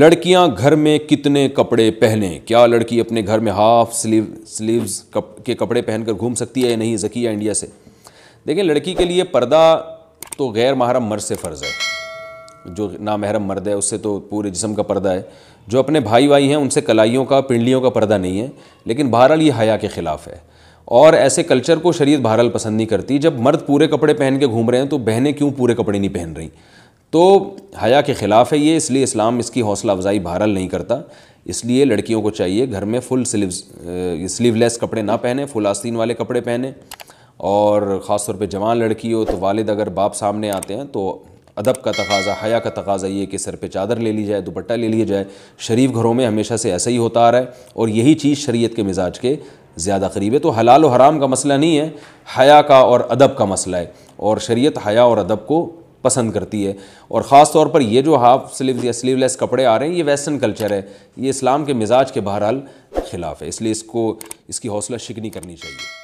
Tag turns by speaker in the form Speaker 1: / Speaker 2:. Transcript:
Speaker 1: लड़कियां घर में कितने कपड़े पहने क्या लड़की अपने घर में हाफ स्लीव स्लीव्स कप, के कपड़े पहनकर घूम सकती है या नहीं जकिया इंडिया से देखिए लड़की के लिए पर्दा तो गैर महरम मर्द से फ़र्ज़ है जो ना महरम मर्द है उससे तो पूरे जिसम का पर्दा है जो अपने भाई भाई हैं उनसे कलाइयों का पिंडलियों का पर्दा नहीं है लेकिन बहरहाल ये हया के ख़िलाफ़ है और ऐसे कल्चर को शरीत बहरहाल पसंद नहीं करती जब मर्द पूरे कपड़े पहन के घूम रहे हैं तो बहनें क्यों पूरे कपड़े नहीं पहन रही तो हया के ख़िलाफ़ है ये इसलिए इस्लाम इसकी हौसला अफजाई बहरल नहीं करता इसलिए लड़कियों को चाहिए घर में फुल स्लीव्स स्लीवलेस कपड़े ना पहने फुल आस्तीन वाले कपड़े पहने और ख़ास तौर पे जवान लड़की हो तो वालिद अगर बाप सामने आते हैं तो अदब का तकाजा हया का तकाजा ये कि सर पे चादर ले ली जाए दुपट्टा ले लिया जाए शरीफ घरों में हमेशा से ऐसा ही होता आ रहा है और यही चीज़ शरीयत के मिजाज के ज़्यादा करीब है तो हलाल और हराम का मसला नहीं है हया का और अदब का मसला है और शरीयत हया और अदब को पसंद करती है और ख़ास तौर पर ये जो हाफ स्लीव या स्लीवलेस कपड़े आ रहे हैं ये वेस्टर्न कल्चर है ये इस्लाम के मिजाज के बहरहाल खिलाफ है इसलिए इसको इसकी हौसला शिकनी करनी चाहिए